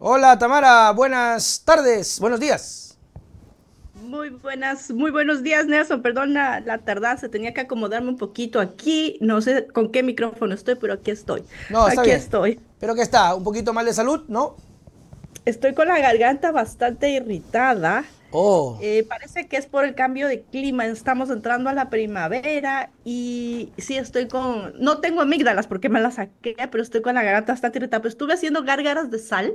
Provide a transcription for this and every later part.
Hola Tamara, buenas tardes, buenos días. Muy buenas, muy buenos días Nelson, perdón la, tardanza, tenía que acomodarme un poquito aquí, no sé con qué micrófono estoy, pero aquí estoy. No, aquí estoy. Pero ¿qué está, un poquito mal de salud, ¿no? Estoy con la garganta bastante irritada, Oh. Eh, parece que es por el cambio de clima, estamos entrando a la primavera y sí estoy con, no tengo amígdalas porque me las saqué, pero estoy con la garganta hasta tirita. estuve haciendo gárgaras de sal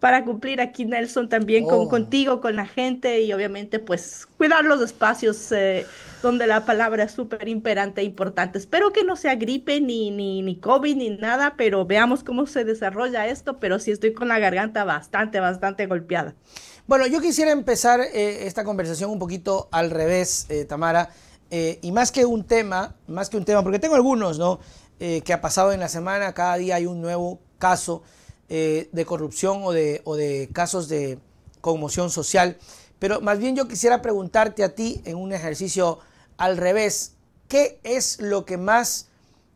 para cumplir aquí Nelson también con, oh. contigo, con la gente y obviamente pues cuidar los espacios eh, donde la palabra es súper imperante e importante. Espero que no sea gripe ni, ni, ni COVID ni nada, pero veamos cómo se desarrolla esto, pero sí estoy con la garganta bastante, bastante golpeada. Bueno, yo quisiera empezar eh, esta conversación un poquito al revés, eh, Tamara, eh, y más que un tema, más que un tema, porque tengo algunos, ¿no? que ha pasado en la semana, cada día hay un nuevo caso de corrupción o de casos de conmoción social, pero más bien yo quisiera preguntarte a ti en un ejercicio al revés, ¿qué es lo que más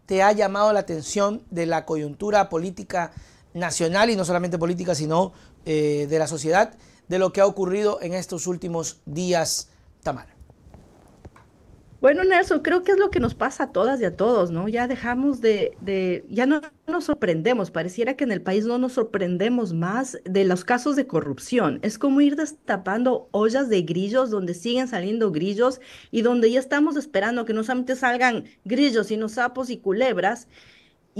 te ha llamado la atención de la coyuntura política nacional y no solamente política, sino de la sociedad de lo que ha ocurrido en estos últimos días, Tamara. Bueno, Nelson, creo que es lo que nos pasa a todas y a todos, ¿no? Ya dejamos de, ya no nos sorprendemos, pareciera que en el país no nos sorprendemos más de los casos de corrupción. Es como ir destapando ollas de grillos donde siguen saliendo grillos y donde ya estamos esperando que no solamente salgan grillos, sino sapos y culebras.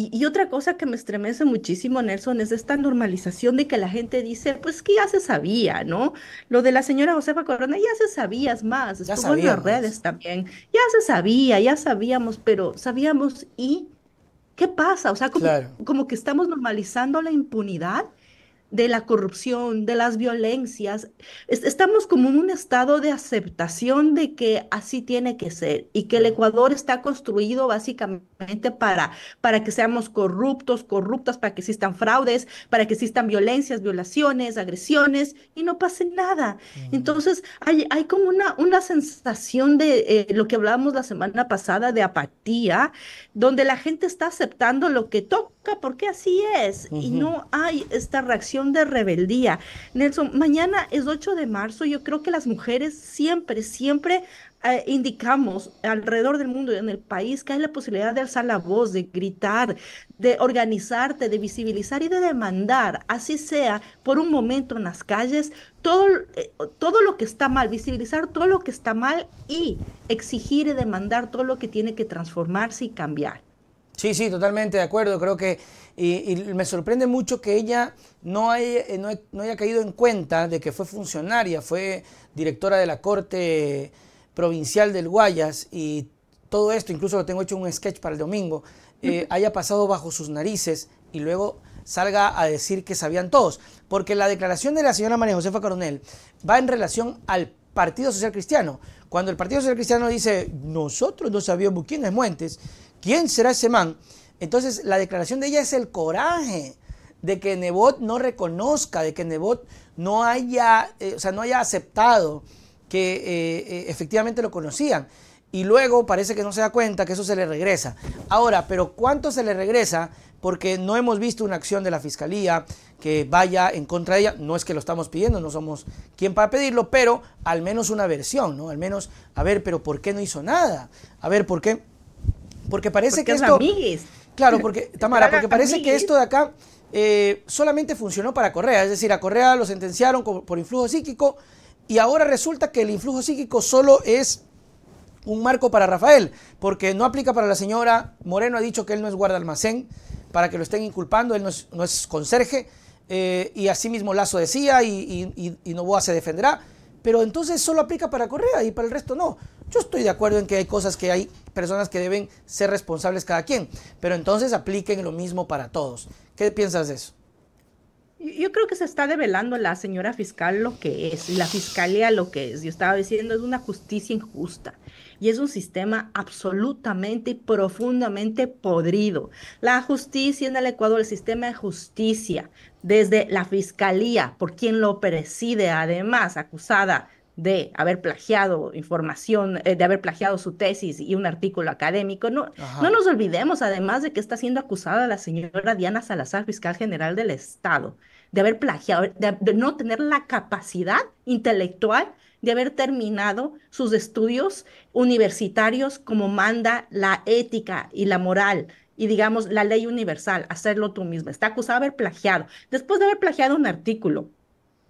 Y, otra cosa que me estremece muchísimo, Nelson, es esta normalización de que la gente dice, pues que ya se sabía, ¿no? Lo de la señora Josefa Corona, ya se sabía, más, ya estuvo las redes también, ya se sabía, ya sabíamos, pero sabíamos y... ¿Qué pasa? O sea, como que estamos normalizando la impunidad de la corrupción, de las violencias. Estamos como en un estado de aceptación de que así tiene que ser y que el Ecuador está construido básicamente para, para que seamos corruptos, corruptas, para que existan fraudes, para que existan violencias, violaciones, agresiones y no pase nada. Entonces hay, hay como una, una sensación de eh, lo que hablábamos la semana pasada de apatía, donde la gente está aceptando lo que toca porque así es y no hay esta reacción de rebeldía. Nelson, mañana es 8 de marzo, yo creo que las mujeres siempre, siempre eh, indicamos alrededor del mundo y en el país que hay la posibilidad de alzar la voz, de gritar, de organizarte, de visibilizar y de demandar, así sea por un momento en las calles, todo, eh, todo lo que está mal, visibilizar todo lo que está mal y exigir y demandar todo lo que tiene que transformarse y cambiar. Sí, sí, totalmente de acuerdo. Creo que y, me sorprende mucho que ella no haya, eh, no, haya caído en cuenta de que fue funcionaria, fue directora de la Corte Provincial del Guayas y todo esto, incluso lo tengo hecho un sketch para el domingo, eh, haya pasado bajo sus narices y luego salga a decir que sabían todos. Porque la declaración de la señora María Josefa Coronel va en relación al Partido Social Cristiano. Cuando el Partido Social Cristiano dice, nosotros no sabíamos quién es Muentes, ¿Quién será ese man? Entonces la declaración de ella es el coraje de que Nebot no reconozca, de que Nebot no haya, eh, o sea, no haya aceptado que eh, eh, efectivamente lo conocían. Y luego parece que no se da cuenta que eso se le regresa. Ahora, pero ¿cuánto se le regresa? Porque no hemos visto una acción de la fiscalía que vaya en contra de ella. No es que lo estamos pidiendo, no somos quien para pedirlo, pero al menos una versión, ¿no? Al menos, a ver, pero ¿por qué no hizo nada? A ver, ¿por qué? Porque parece que esto. Claro, porque, Tamara, porque parece que esto de acá eh, solamente funcionó para Correa. Es decir, a Correa lo sentenciaron por influjo psíquico y ahora resulta que el influjo psíquico solo es un marco para Rafael, porque no aplica para la señora. Moreno ha dicho que él no es guarda almacén para que lo estén inculpando, él no es, conserje. Eh, y y mismo Lazo decía y, y Novoa se defenderá pero entonces solo aplica para Correa y para el resto no. Yo estoy de acuerdo en que hay cosas que hay personas que deben ser responsables cada quien, pero entonces apliquen lo mismo para todos. ¿Qué piensas de eso? Yo creo que se está develando la señora fiscal lo que es y la fiscalía lo que es. Yo estaba diciendo, es una justicia injusta y es un sistema absolutamente y profundamente podrido. La justicia en el Ecuador, el sistema de justicia, desde la fiscalía, por quien lo preside, además acusada de haber plagiado información, eh, de haber plagiado su tesis y un artículo académico. No, no nos olvidemos, además de que está siendo acusada la señora Diana Salazar, fiscal general del Estado, de haber plagiado, de no tener la capacidad intelectual de haber terminado sus estudios universitarios como manda la ética y la moral y digamos la ley universal, hacerlo tú misma. Está acusado de haber plagiado, después de haber plagiado un artículo,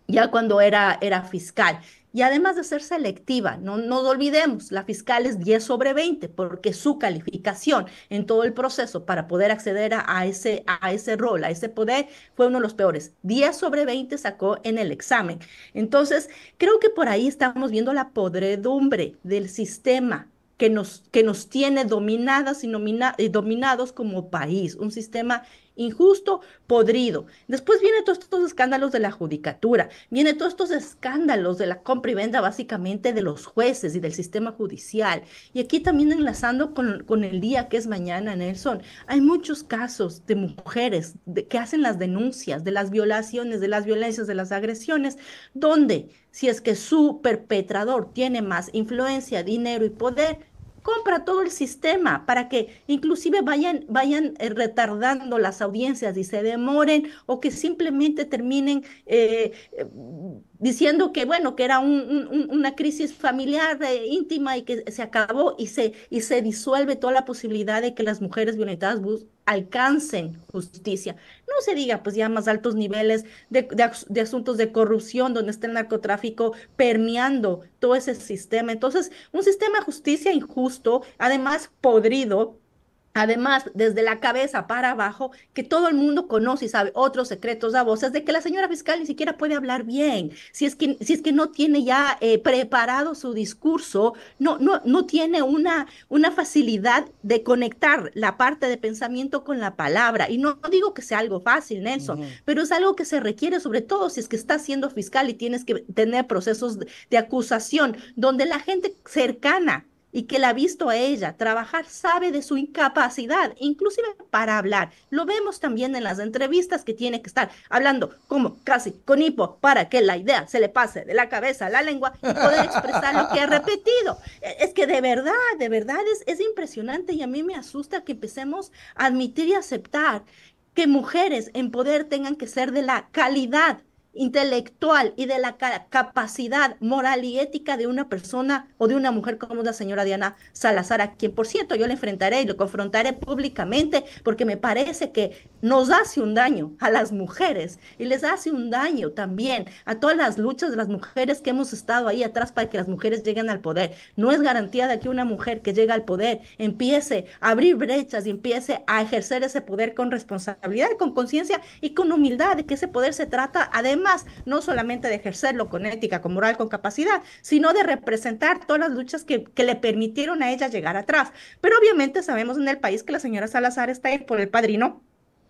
ya cuando era, era fiscal. Y además de ser selectiva, no nos olvidemos, la fiscal es 10 sobre 20 porque su calificación en todo el proceso para poder acceder a, ese, a ese rol, a ese poder, fue uno de los peores. 10 sobre 20 sacó en el examen. Entonces, creo que por ahí estamos viendo la podredumbre del sistema que nos, que nos tiene dominadas y eh, dominados como país, un sistema injusto, podrido. Después vienen todos estos escándalos de la judicatura, vienen todos estos escándalos de la compra y venta básicamente de los jueces y del sistema judicial. Y aquí también enlazando con, el día que es mañana, Nelson, hay muchos casos de mujeres que hacen las denuncias de las violaciones, de las violencias, de las agresiones, donde si es que su perpetrador tiene más influencia, dinero y poder, compra todo el sistema para que inclusive vayan, vayan eh, retardando las audiencias y se demoren o que simplemente terminen eh, eh, diciendo que bueno, que era una crisis familiar eh, íntima y que se acabó y se, y se disuelve toda la posibilidad de que las mujeres violentadas alcancen justicia. No se diga pues ya más altos niveles de asuntos de corrupción donde está el narcotráfico permeando todo ese sistema. Entonces, un sistema de justicia injusto, además podrido, Además, desde la cabeza para abajo, que todo el mundo conoce y sabe otros secretos a voces de que la señora fiscal ni siquiera puede hablar bien, si es que, si es que no tiene ya eh, preparado su discurso, no, no, no tiene una, una facilidad de conectar la parte de pensamiento con la palabra. Y no, digo que sea algo fácil, Nelson, pero es algo que se requiere, sobre todo si es que está siendo fiscal y tienes que tener procesos de acusación, donde la gente cercana y que la ha visto a ella trabajar, sabe de su incapacidad, inclusive para hablar. Lo vemos también en las entrevistas que tiene que estar hablando como casi con hipo para que la idea se le pase de la cabeza a la lengua y poder expresar lo que ha repetido. E, es que de verdad, de verdad es, es impresionante y a mí me asusta que empecemos a admitir y aceptar que mujeres en poder tengan que ser de la calidad intelectual y de la capacidad moral y ética de una persona o de una mujer como la señora Diana Salazar, a quien por cierto yo le enfrentaré y lo confrontaré públicamente porque me parece que nos hace un daño a las mujeres y les hace un daño también a todas las luchas de las mujeres que hemos estado ahí atrás para que las mujeres lleguen al poder. No es garantía de que una mujer que llega al poder empiece a abrir brechas y empiece a ejercer ese poder con responsabilidad, con conciencia y con humildad de que ese poder se trata además más, no solamente de ejercerlo con ética, con moral, con capacidad, sino de representar todas las luchas que, que le permitieron a ella llegar atrás. Pero obviamente sabemos en el país que la señora Salazar está ahí por el padrino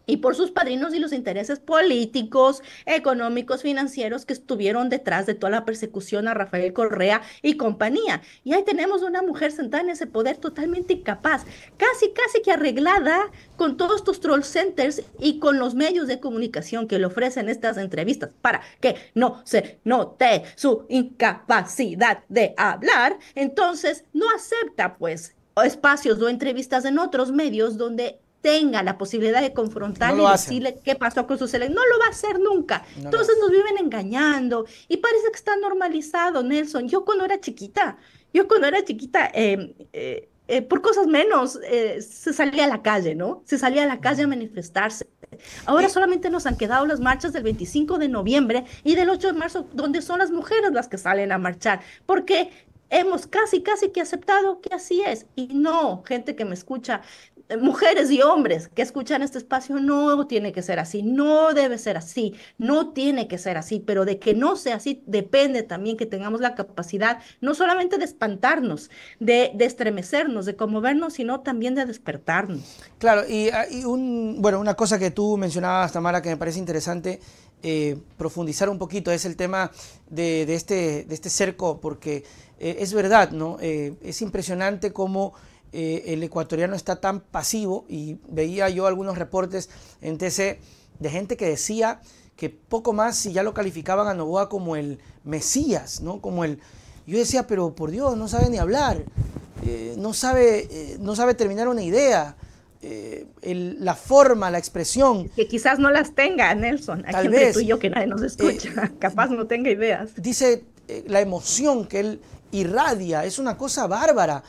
y por sus padrinos y los intereses políticos, económicos, financieros que estuvieron detrás de toda la persecución a Rafael Correa y compañía. Y ahí tenemos una mujer sentada en ese poder totalmente incapaz, casi, casi que arreglada con todos tus troll centers y con los medios de comunicación que le ofrecen estas entrevistas para que no se note su incapacidad de hablar. Entonces, no acepta pues espacios o entrevistas en otros medios donde tenga la posibilidad de confrontarle y decirle qué pasó con su elecciones. No lo va a hacer nunca. Entonces nos viven engañando y parece que está normalizado, Nelson. Yo cuando era chiquita, yo cuando era chiquita, em, eh, eh, por cosas menos, eh, se salía a la calle, ¿no? Se salía a la calle a manifestarse. Ahora solamente nos han quedado las marchas del 25 de noviembre y del 8 de marzo, donde son las mujeres las que salen a marchar, porque hemos casi, casi que aceptado que así es. Y no, gente que me escucha, mujeres y hombres que escuchan este espacio, no tiene que ser así, no debe ser así, no tiene que ser así, pero de que no sea así depende también que tengamos la capacidad no solamente de espantarnos, de, de estremecernos, de conmovernos, sino también de despertarnos. Claro, y, ah, un, bueno, una cosa que tú mencionabas, Tamara, que me parece interesante eh, profundizar un poquito es el tema de, de este, de este cerco, porque eh, es verdad, ¿no? Eh, es impresionante cómo... Eh, el ecuatoriano está tan pasivo y veía yo algunos reportes en TC de gente que decía que poco más si ya lo calificaban a Novoa como el Mesías, ¿no? Como el... Yo decía, pero por Dios, no sabe ni hablar, eh, no, sabe, eh, no sabe terminar una idea, la forma, la expresión. Que quizás no las tenga, Nelson. Tal vez. que nadie nos escucha. Capaz no tenga ideas. Dice la emoción que él irradia. Es una cosa bárbara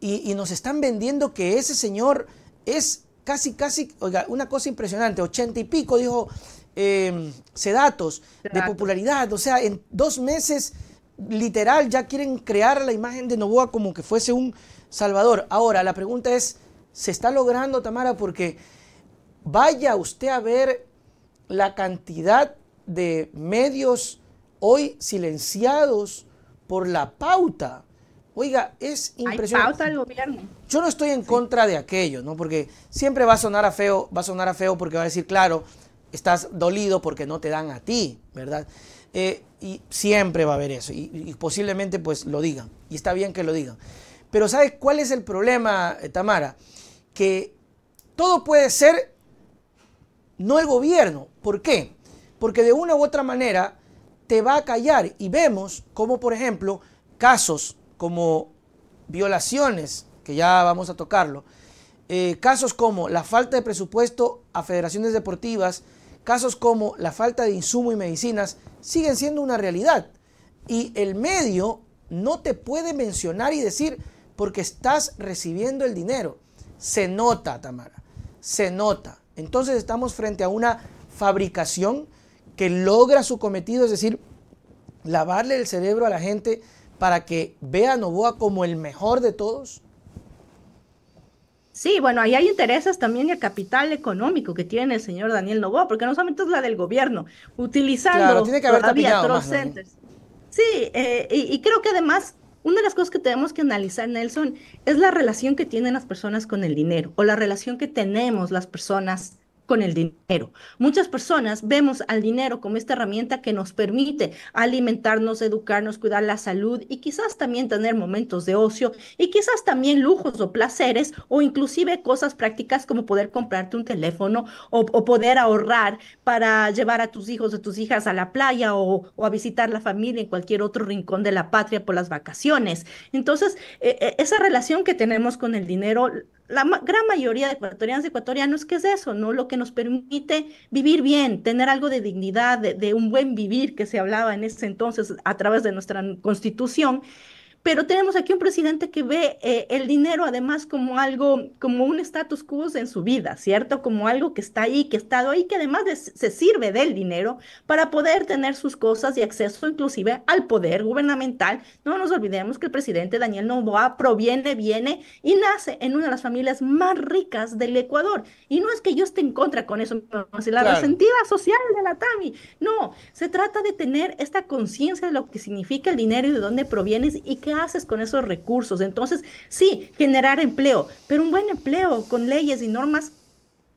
y, nos están vendiendo que ese señor es casi, casi, oiga, una cosa impresionante, ochenta y pico, dijo eh, Sedatos, de popularidad. O sea, en dos meses, literal, ya quieren crear la imagen de Novoa como que fuese un salvador. Ahora, la pregunta es, ¿se está logrando, Tamara? Porque vaya usted a ver la cantidad de medios hoy silenciados por la pauta Oiga, es impresionante. Hay del gobierno. Yo no estoy en contra de aquello, ¿no? Porque siempre va a sonar a feo, va a sonar a feo porque va a decir, claro, estás dolido porque no te dan a ti, ¿verdad? Eh, y siempre va a haber eso. y, posiblemente pues lo digan. Y está bien que lo digan. Pero ¿sabes cuál es el problema, eh, Tamara? Que todo puede ser, no el gobierno. ¿Por qué? Porque de una u otra manera te va a callar. Y vemos como, por ejemplo, casos como violaciones, que ya vamos a tocarlo, eh, casos como la falta de presupuesto a federaciones deportivas, casos como la falta de insumo y medicinas, siguen siendo una realidad. Y el medio no te puede mencionar y decir porque estás recibiendo el dinero. Se nota, Tamara, se nota. Entonces estamos frente a una fabricación que logra su cometido, es decir, lavarle el cerebro a la gente para que vea a Novoa como el mejor de todos? Sí, bueno, ahí hay intereses también y el capital económico que tiene el señor Daniel Novoa, porque no solamente es la del gobierno, utilizando tiene que haber todavía Sí, eh, y, y creo que además una de las cosas que tenemos que analizar, Nelson, es la relación que tienen las personas con el dinero o la relación que tenemos las personas con el dinero. Muchas personas vemos al dinero como esta herramienta que nos permite alimentarnos, educarnos, cuidar la salud y quizás también tener momentos de ocio y quizás también lujos o placeres o inclusive cosas prácticas como poder comprarte un teléfono o, poder ahorrar para llevar a tus hijos o tus hijas a la playa o, a visitar la familia en cualquier otro rincón de la patria por las vacaciones. Entonces, e, e, esa relación que tenemos con el dinero la gran mayoría de ecuatorianos y ecuatorianos, ¿qué es eso? ¿No? Lo que nos permite vivir bien, tener algo de dignidad, de, un buen vivir que se hablaba en ese entonces a través de nuestra constitución, pero tenemos aquí un presidente que ve eh, el dinero además como algo, como un status quo en su vida, ¿cierto? Como algo que está ahí, que ha estado ahí, que además se sirve del dinero para poder tener sus cosas y acceso inclusive al poder gubernamental. No nos olvidemos que el presidente Daniel Novoa proviene, viene y nace en una de las familias más ricas del Ecuador. Y no es que yo esté en contra con eso, la resentida social de la TAMI. No, se trata de tener esta conciencia de lo que significa el dinero y de dónde provienes y que haces con esos recursos? Entonces, sí, generar empleo, pero un buen empleo con leyes y normas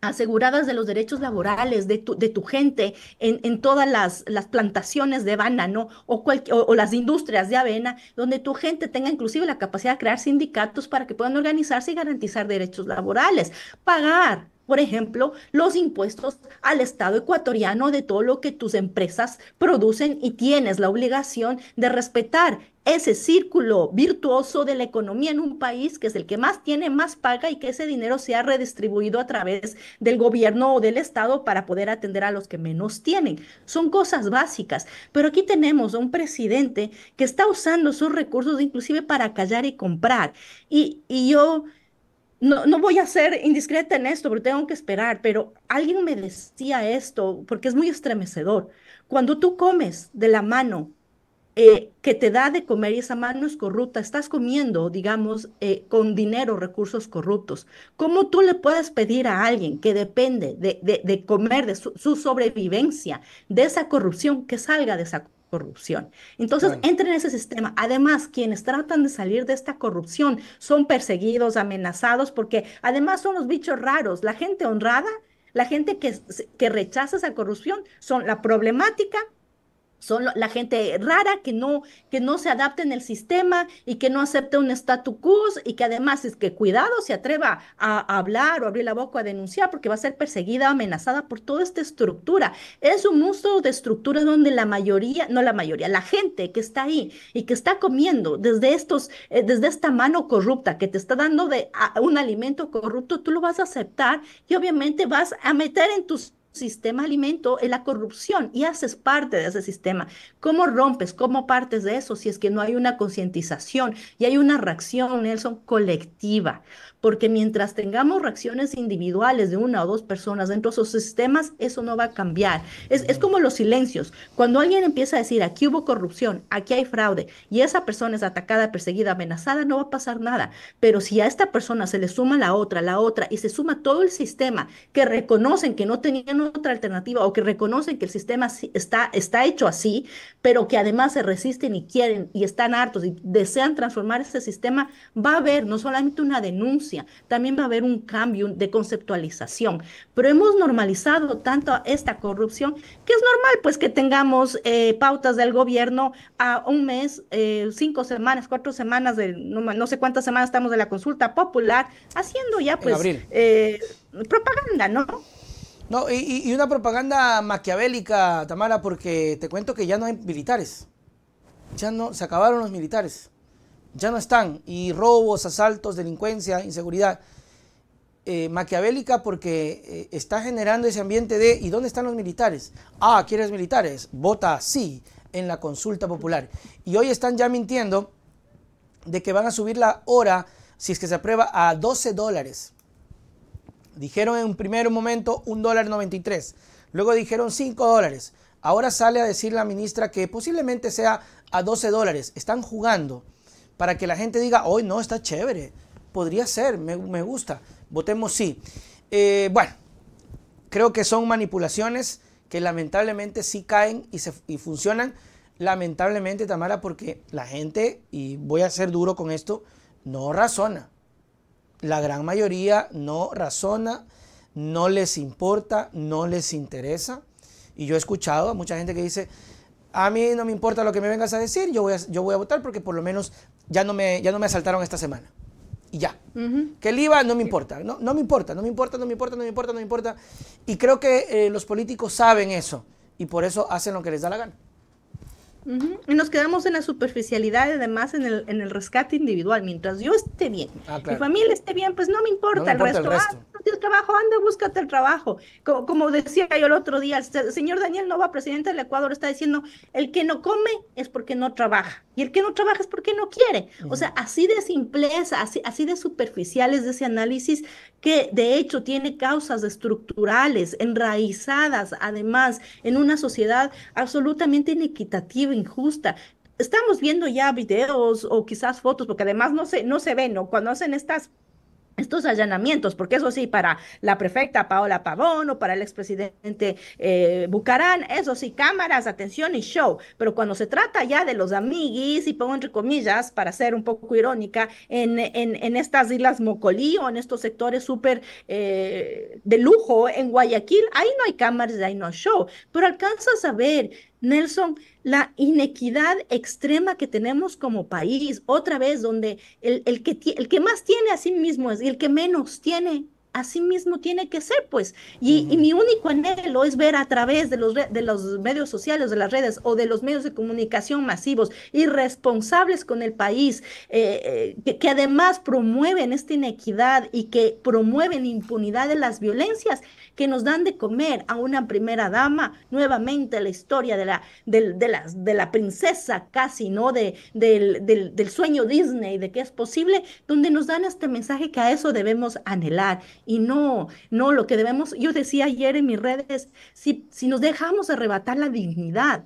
aseguradas de los derechos laborales de tu, de tu gente en, todas las, plantaciones de banano o, o, o, las industrias de avena, donde tu gente tenga inclusive la capacidad de crear sindicatos para que puedan organizarse y garantizar derechos laborales, pagar. Por ejemplo, los impuestos al Estado ecuatoriano de todo lo que tus empresas producen y tienes la obligación de respetar ese círculo virtuoso de la economía en un país, que es el que más tiene, más paga y que ese dinero sea redistribuido a través del gobierno o del Estado para poder atender a los que menos tienen. Son cosas básicas, pero aquí tenemos a un presidente que está usando sus recursos inclusive para callar y comprar. Y, y yo... No, no, voy a ser indiscreta en esto, pero tengo que esperar, pero alguien me decía esto, porque es muy estremecedor. Cuando tú comes de la mano eh, que te da de comer y esa mano es corrupta, estás comiendo, digamos, eh, con dinero, recursos corruptos. ¿Cómo tú le puedes pedir a alguien que depende de, comer, de su, sobrevivencia, de esa corrupción, que salga de esa corrupción? Entonces, entre en ese sistema. Además, quienes tratan de salir de esta corrupción son perseguidos, amenazados, porque además son los bichos raros. La gente honrada, la gente que, que rechaza esa corrupción, son la problemática son la gente rara que no, que no se adapta en el sistema y que no acepta un statu quo y que además es que cuidado se atreva a, hablar o abrir la boca a denunciar porque va a ser perseguida, amenazada por toda esta estructura. Es un monstruo de estructuras donde la mayoría, no la mayoría, la gente que está ahí y que está comiendo desde estos, eh, desde esta mano corrupta que te está dando de un alimento corrupto, tú lo vas a aceptar y obviamente vas a meter en tus sistema alimento es la corrupción y haces parte de ese sistema. ¿Cómo rompes, cómo partes de eso si es que no hay una concientización y hay una reacción, Nelson, colectiva? porque mientras tengamos reacciones individuales de una o dos personas dentro de esos sistemas, eso no va a cambiar. Es, es como los silencios. Cuando alguien empieza a decir, aquí hubo corrupción, aquí hay fraude, y esa persona es atacada, perseguida, amenazada, no va a pasar nada. Pero si a esta persona se le suma la otra, la otra, y se suma todo el sistema que reconocen que no tenían otra alternativa o que reconocen que el sistema está, está hecho así, pero que además se resisten y quieren y están hartos y desean transformar ese sistema, va a haber no solamente una denuncia, también va a haber un cambio de conceptualización. Pero hemos normalizado tanto esta corrupción que es normal pues que tengamos eh, pautas del gobierno a un mes, eh, cinco semanas, cuatro semanas, de, no, sé cuántas semanas estamos de la consulta popular, haciendo ya pues eh, propaganda, ¿no? No, y una propaganda maquiavélica, Tamara, porque te cuento que ya no hay militares. Ya no, se acabaron los militares ya no están. Y robos, asaltos, delincuencia, inseguridad. Eh, maquiavélica porque eh, está generando ese ambiente de ¿y dónde están los militares? Ah, ¿quieres militares? Vota sí en la consulta popular. Y hoy están ya mintiendo de que van a subir la hora, si es que se aprueba, a 12 dólares. Dijeron en un primer momento un dólar 93, luego dijeron 5 dólares. Ahora sale a decir la ministra que posiblemente sea a 12 dólares. Están jugando para que la gente diga, hoy no, está chévere, podría ser, me, gusta, votemos sí. Eh, bueno, creo que son manipulaciones que lamentablemente sí caen y, se, y funcionan. Lamentablemente, Tamara, porque la gente, y voy a ser duro con esto, no razona. La gran mayoría no razona, no les importa, no les interesa. Y yo he escuchado a mucha gente que dice, a mí no me importa lo que me vengas a decir, yo voy a, votar porque por lo menos ya no me, ya no me asaltaron esta semana. Y ya. Que el IVA no me importa, no, me importa, no me importa, no me importa, no me importa, no me importa. Y creo que eh, los políticos saben eso y por eso hacen lo que les da la gana. Y nos quedamos en la superficialidad además en el, en el rescate individual. Mientras yo esté bien, ah, mi familia esté bien, pues no me importa, el resto. Ah, el trabajo, anda, búscate el trabajo. Como, decía yo el otro día, el señor Daniel Nova, presidente del Ecuador, está diciendo, el que no come es porque no trabaja, y el que no trabaja es porque no quiere. O sea, así de simpleza, así, así de superficiales es ese análisis que de hecho tiene causas estructurales, enraizadas además en una sociedad absolutamente inequitativa, injusta, estamos viendo ya videos o quizás fotos, porque además no se, no se ven, ¿no? Cuando hacen estas estos allanamientos, porque eso sí, para la prefecta Paola Pavón o para el expresidente eh, Bucarán, eso sí, cámaras, atención y show, pero cuando se trata ya de los amiguis, y pongo entre comillas, para ser un poco irónica, en, en, estas islas Mocolí o en estos sectores súper eh, de lujo en Guayaquil, ahí no hay cámaras, ahí no hay show, pero alcanzas a ver Nelson, la inequidad extrema que tenemos como país, otra vez, donde el, que, el que más tiene a sí mismo es, y el que menos tiene así mismo tiene que ser, pues. Y, mi único anhelo es ver a través de los, de los medios sociales, de las redes o de los medios de comunicación masivos irresponsables con el país, eh, eh, que, además promueven esta inequidad y que promueven impunidad de las violencias que nos dan de comer a una primera dama, nuevamente la historia de la, de de la princesa casi, ¿no? De, del, del sueño Disney, de que es posible, donde nos dan este mensaje que a eso debemos anhelar y no, no, lo que debemos, yo decía ayer en mis redes, si, si nos dejamos arrebatar la dignidad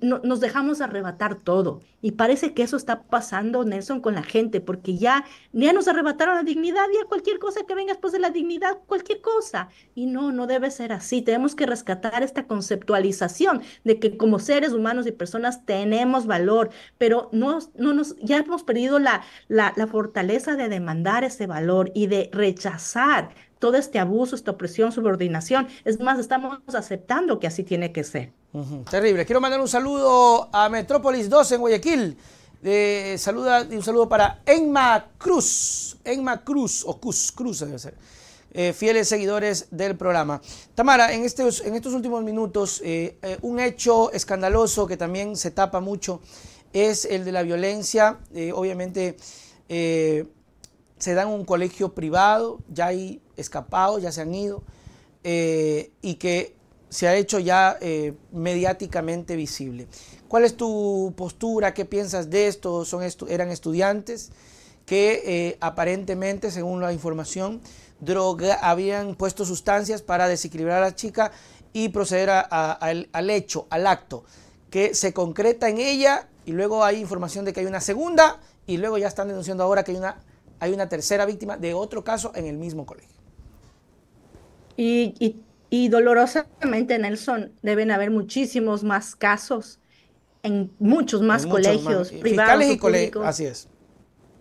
nos dejamos arrebatar todo. Y parece que eso está pasando, Nelson, con la gente, porque ya, ya nos arrebataron la dignidad, y a cualquier cosa que venga después de la dignidad, cualquier cosa. Y no, no debe ser así. Tenemos que rescatar esta conceptualización de que como seres humanos y personas tenemos valor, pero no, no nos, ya hemos perdido la, la fortaleza de demandar ese valor y de rechazar todo este abuso, esta opresión, subordinación. Es más, estamos aceptando que así tiene que ser. Terrible. Quiero mandar un saludo a Metrópolis 2 en Guayaquil. Eh, saluda, un saludo para Enma Cruz. Enma Cruz, o Cruz, Cruz debe ser. Eh, fieles seguidores del programa. Tamara, en estos, en estos últimos minutos, eh, eh, un hecho escandaloso que también se tapa mucho es el de la violencia, obviamente se dan un colegio privado, ya hay escapados, ya se han ido, eh, y que se ha hecho ya eh, mediáticamente visible. ¿Cuál es tu postura? ¿Qué piensas de esto? Son ¿Eran estudiantes? que eh, aparentemente, según la información, droga, habían puesto sustancias para desequilibrar a la chica y proceder al hecho, al acto, que se concreta en ella y luego hay información de que hay una segunda y luego ya están denunciando ahora que hay una hay una tercera víctima de otro caso en el mismo colegio. Y, dolorosamente, Nelson, deben haber muchísimos más casos en muchos más colegios eh, privados y colegios. Así es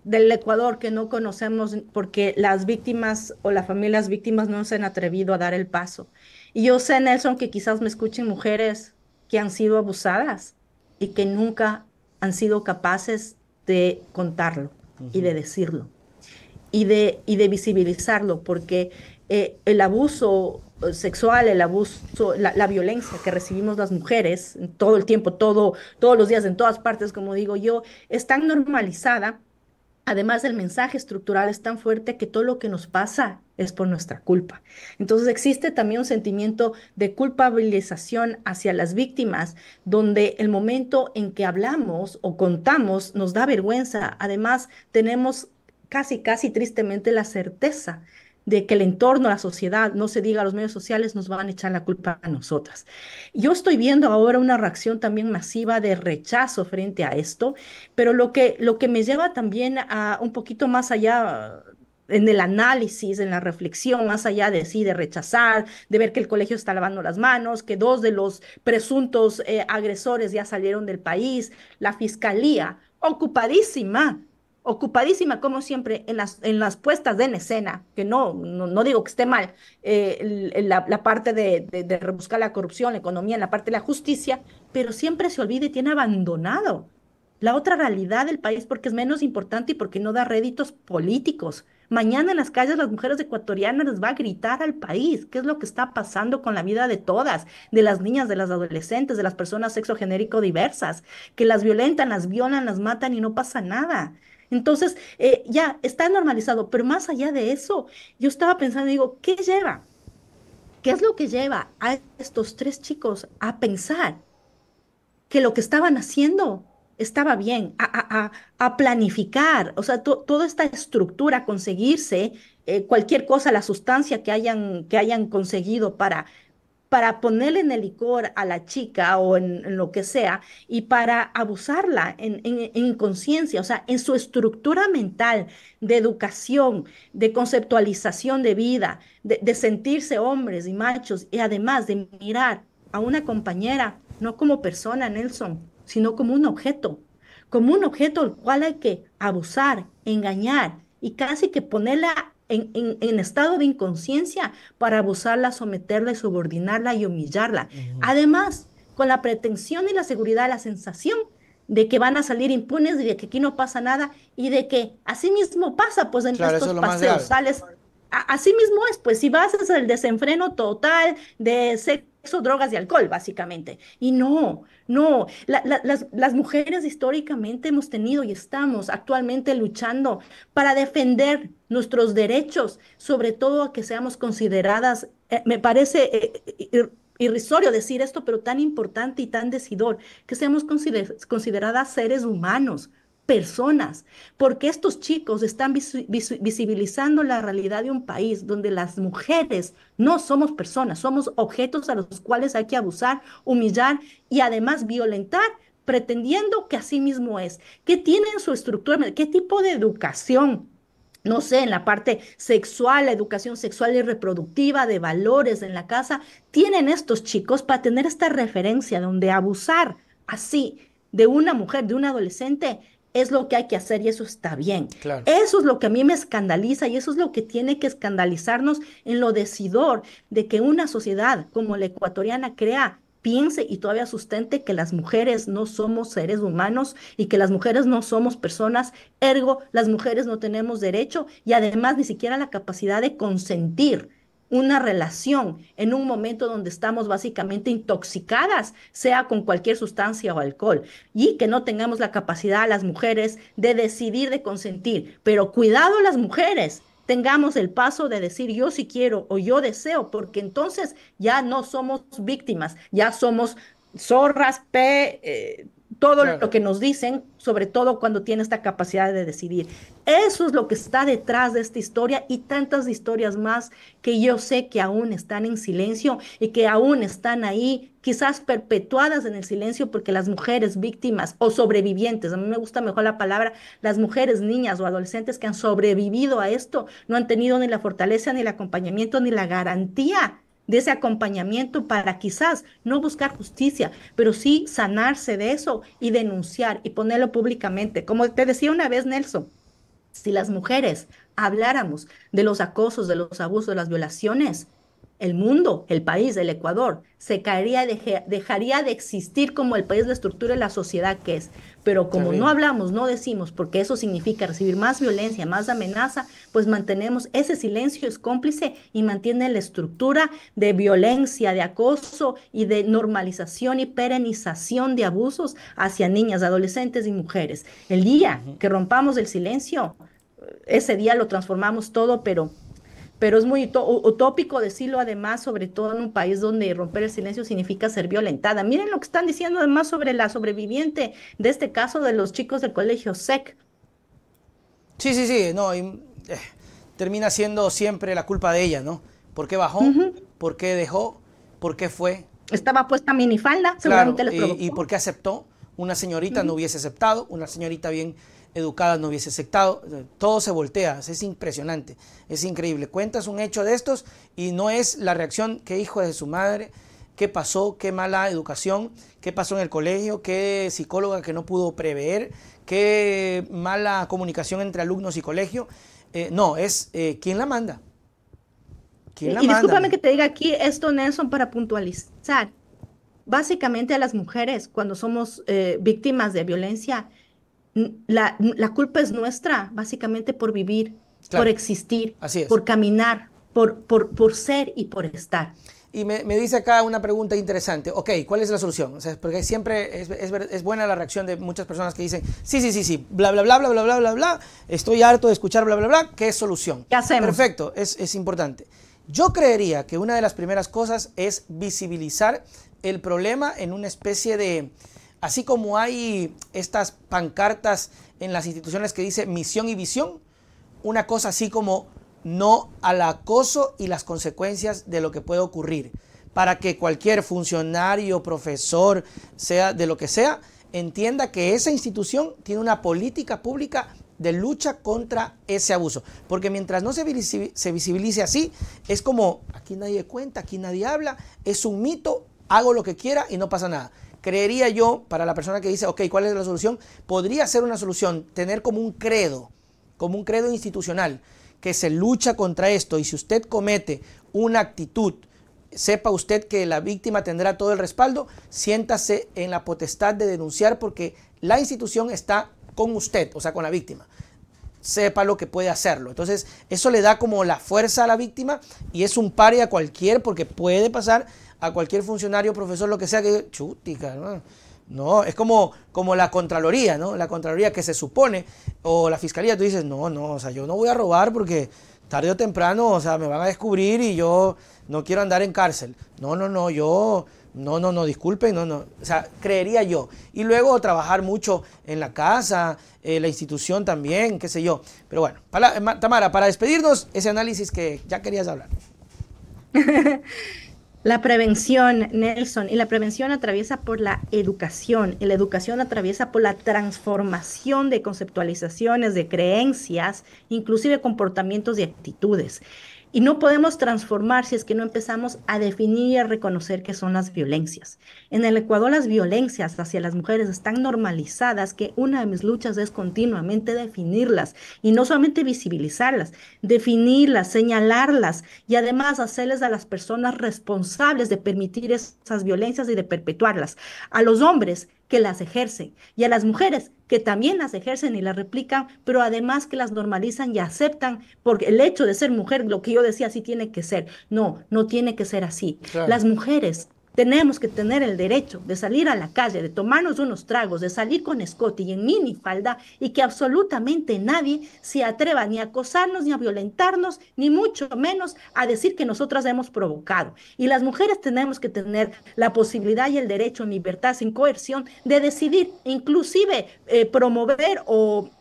del Ecuador que no conocemos porque las víctimas o las familias víctimas no se han atrevido a dar el paso. Y yo sé, Nelson, que quizás me escuchen mujeres que han sido abusadas y que nunca han sido capaces de contarlo y de decirlo y de, y de visibilizarlo, porque eh, el abuso eh, sexual, el abuso, la, violencia que recibimos las mujeres todo el tiempo, todo, todos los días, en todas partes, como digo yo, es tan normalizada. Además, el mensaje estructural es tan fuerte que todo lo que nos pasa es por nuestra culpa. Entonces existe también un sentimiento de culpabilización hacia las víctimas, donde el momento en que hablamos o contamos nos da vergüenza. Además, tenemos casi, casi tristemente la certeza de que el entorno, la sociedad, no se diga a los medios sociales, nos van a echar la culpa a nosotras. Yo estoy viendo ahora una reacción también masiva de rechazo frente a esto, pero lo que, lo que me lleva también a un poquito más allá en el análisis, en la reflexión, más allá de sí, de rechazar, de ver que el colegio está lavando las manos, que dos de los presuntos eh, agresores ya salieron del país, la fiscalía ocupadísima ocupadísima como siempre en las, en las puestas de en escena, que no, no, digo que esté mal, eh, la, parte de, rebuscar la corrupción, la economía, en la parte de la justicia, pero siempre se olvida y tiene abandonado la otra realidad del país porque es menos importante y porque no da réditos políticos. Mañana en las calles las mujeres ecuatorianas les va a gritar al país qué es lo que está pasando con la vida de todas, de las niñas, de las adolescentes, de las personas sexo genérico diversas, que las violentan, las violan, las matan y no pasa nada. Entonces, eh, ya está normalizado, pero más allá de eso, yo estaba pensando, digo, ¿qué lleva? ¿Qué es lo que lleva a estos tres chicos a pensar que lo que estaban haciendo estaba bien, a, a, a planificar, o sea, toda esta estructura, conseguirse eh, cualquier cosa, la sustancia que hayan, que hayan conseguido para, para ponerle en el licor a la chica o en, lo que sea y para abusarla en, conciencia, o sea, en su estructura mental de educación, de conceptualización de vida, de, de sentirse hombres y machos y además de mirar a una compañera no como persona, Nelson, sino como un objeto, como un objeto al cual hay que abusar, engañar y casi que ponerla en, estado de inconsciencia para abusarla, someterla, y subordinarla y humillarla. Además, con la pretensión y la seguridad, la sensación de que van a salir impunes, y de que aquí no pasa nada y de que así mismo pasa, pues en estos es paseos sales así mismo es, pues si vas es el desenfreno total de sexo, drogas y alcohol, básicamente. Y no, no, las, mujeres históricamente hemos tenido y estamos actualmente luchando para defender nuestros derechos, sobre todo a que seamos consideradas, eh, me parece... Eh, irrisorio decir esto, pero tan importante y tan decidor, que seamos consideradas seres humanos, personas, porque estos chicos están visibilizando la realidad de un país donde las mujeres no somos personas, somos objetos a los cuales hay que abusar, humillar y además violentar pretendiendo que así mismo es. ¿Qué tienen su estructura? ¿Qué tipo de educación no sé, en la parte sexual, la educación sexual y reproductiva, de valores en la casa, tienen estos chicos para tener esta referencia donde abusar así de una mujer, de un adolescente, es lo que hay que hacer y eso está bien. Eso es lo que a mí me escandaliza y eso es lo que tiene que escandalizarnos en lo decidor de que una sociedad como la ecuatoriana crea piense y todavía sustente que las mujeres no somos seres humanos y que las mujeres no somos personas, ergo las mujeres no tenemos derecho y además ni siquiera la capacidad de consentir una relación en un momento donde estamos básicamente intoxicadas, sea con cualquier sustancia o alcohol, y que no tengamos la capacidad las mujeres de decidir, de consentir. Pero cuidado las mujeres, tengamos el paso de decir yo sí quiero o yo deseo, porque entonces ya no somos víctimas, ya somos zorras, pe, eh, todo lo que nos dicen, sobre todo cuando tiene esta capacidad de decidir. Eso es lo que está detrás de esta historia y tantas historias más que yo sé que aún están en silencio y que aún están ahí, quizás perpetuadas en el silencio porque las mujeres víctimas o sobrevivientes, a mí me gusta mejor la palabra, las mujeres, niñas o adolescentes que han sobrevivido a esto, no han tenido ni la fortaleza, ni el acompañamiento, ni la garantía de ese acompañamiento para quizás no buscar justicia, pero sí sanarse de eso y denunciar y ponerlo públicamente. Como te decía una vez Nelson, si las mujeres habláramos de los acosos, de los abusos, de las violaciones, el mundo, el país, el Ecuador, se caería, dejaría de existir como el país, de estructura y la sociedad que es. Pero como no hablamos, no decimos, porque eso significa recibir más violencia, más amenaza, pues mantenemos ese silencio, es cómplice y mantiene la estructura de violencia, de acoso y de normalización y perenización de abusos hacia niñas, adolescentes y mujeres. El día que rompamos el silencio, ese día lo transformamos todo, pero pero es muy utópico decirlo además, sobre todo en un país donde romper el silencio significa ser violentada. Miren lo que están diciendo además sobre la sobreviviente de este caso de los chicos del colegio SEC. Sí, sí, sí, no, eh, termina siendo siempre la culpa de ella, ¿no? ¿Por qué bajó? ¿Por qué dejó? ¿Por qué fue? Estaba puesta minifalda, seguramente les provocó. Y, por qué aceptó? Una señorita no hubiese aceptado, una señorita bien educadas no hubiese aceptado. Todo se voltea, es impresionante, es increíble. Cuentas un hecho de estos y no es la reacción que hijo de su madre, qué pasó, qué mala educación, qué pasó en el colegio, qué psicóloga que no pudo prever, qué mala comunicación entre alumnos y colegio. Eh, no, es eh, quién la manda. y, discúlpame que te diga aquí esto, Nelson, para puntualizar. Básicamente a las mujeres, cuando somos eh, víctimas de violencia, la, la culpa es nuestra, básicamente por vivir, por existir, por caminar, por, por, por ser y por estar. Y me, dice acá una pregunta interesante. Ok, ¿cuál es la solución? O porque siempre es, buena la reacción de muchas personas que dicen, sí, sí, sí, sí, bla, bla, bla, bla, bla, bla, bla, bla, estoy harto de escuchar bla, bla, bla, ¿qué es solución? ¿Qué hacemos? Perfecto, es, es importante. Yo creería que una de las primeras cosas es visibilizar el problema en una especie de, Así como hay estas pancartas en las instituciones que dice misión y visión, una cosa así como no al acoso y las consecuencias de lo que puede ocurrir, para que cualquier funcionario, profesor, sea de lo que sea, entienda que esa institución tiene una política pública de lucha contra ese abuso. Porque mientras no se visibilice, así, es como aquí nadie cuenta, aquí nadie habla, es un mito, hago lo que quiera y no pasa nada creería yo, para la persona que dice, ok, ¿cuál es la solución? Podría ser una solución tener como un credo, como un credo institucional, que se lucha contra esto y si usted comete una actitud, sepa usted que la víctima tendrá todo el respaldo, siéntase en la potestad de denunciar porque la institución está con usted, o sea, con la víctima sepa lo que puede hacerlo. Entonces, eso le da como la fuerza a la víctima y es un pari a cualquier, porque puede pasar a cualquier funcionario, profesor, lo que sea, que chutica, ¿no? No, es como, como la Contraloría, ¿no? La Contraloría que se supone, o la Fiscalía, tú dices, no, no, o sea, yo no voy a robar porque tarde o temprano, o sea, me van a descubrir y yo no quiero andar en cárcel. No, no, no, yo no, no, no, disculpen, no, no. O sea, creería yo. Y luego trabajar mucho en la casa, eh, la institución también, qué sé yo. Pero bueno, para, eh, Tamara, para despedirnos, ese análisis que ya querías hablar. La prevención, Nelson, y la prevención atraviesa por la educación, y la educación atraviesa por la transformación de conceptualizaciones, de creencias, inclusive comportamientos y actitudes. Y no podemos transformar si es que no empezamos a definir y a reconocer qué son las violencias. En el Ecuador las violencias hacia las mujeres están normalizadas que una de mis luchas es continuamente definirlas y no solamente visibilizarlas, definirlas, señalarlas y además hacerles a las personas responsables de permitir esas violencias y de perpetuarlas. A los hombres que las ejercen y a las mujeres que también las ejercen y las replican, pero además que las normalizan y aceptan porque el hecho de ser mujer, lo que yo decía, sí tiene que ser. No, no tiene que ser así. Las mujeres tenemos que tener el derecho de salir a la calle, de tomarnos unos tragos, de salir con escote y en falda y que absolutamente nadie se atreva ni a acosarnos, ni a violentarnos, ni mucho menos a decir que nosotras hemos provocado. Y las mujeres tenemos que tener la posibilidad y el derecho en libertad, sin coerción, de decidir, inclusive eh, promover o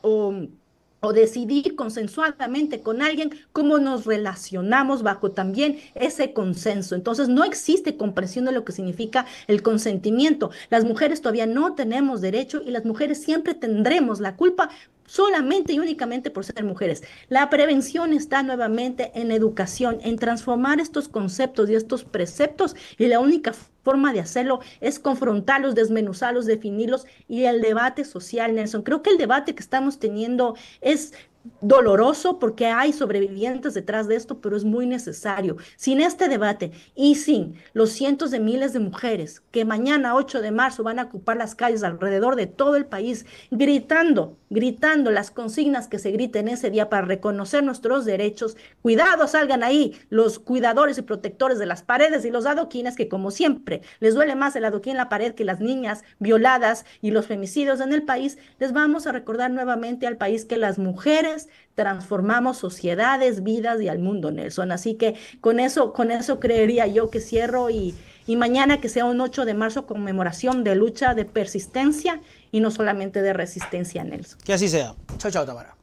o decidir consensuadamente con alguien cómo nos relacionamos bajo también ese consenso. Entonces no existe comprensión de lo que significa el consentimiento. Las mujeres todavía no tenemos derecho y las mujeres siempre tendremos la culpa solamente y únicamente por ser mujeres. La prevención está nuevamente en educación, en transformar estos conceptos y estos preceptos y la única forma de hacerlo es confrontarlos, desmenuzarlos, definirlos y el debate social, Nelson. Creo que el debate que estamos teniendo es doloroso porque hay sobrevivientes detrás de esto, pero es muy necesario. Sin este debate y sin los cientos de miles de mujeres que mañana 8 de marzo van a ocupar las calles alrededor de todo el país, gritando, gritando las consignas que se griten ese día para reconocer nuestros derechos, cuidado, salgan ahí los cuidadores y protectores de las paredes y los adoquines que como siempre les duele más el adoquín en la pared que las niñas violadas y los femicidios en el país, les vamos a recordar nuevamente al país que las mujeres transformamos sociedades, vidas y al mundo, Nelson. Así que con eso, con eso creería yo que cierro y, y mañana que sea un 8 de marzo conmemoración de lucha, de persistencia y no solamente de resistencia, Nelson. Que así sea. Chao, chao, Tamara.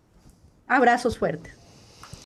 Abrazos fuertes.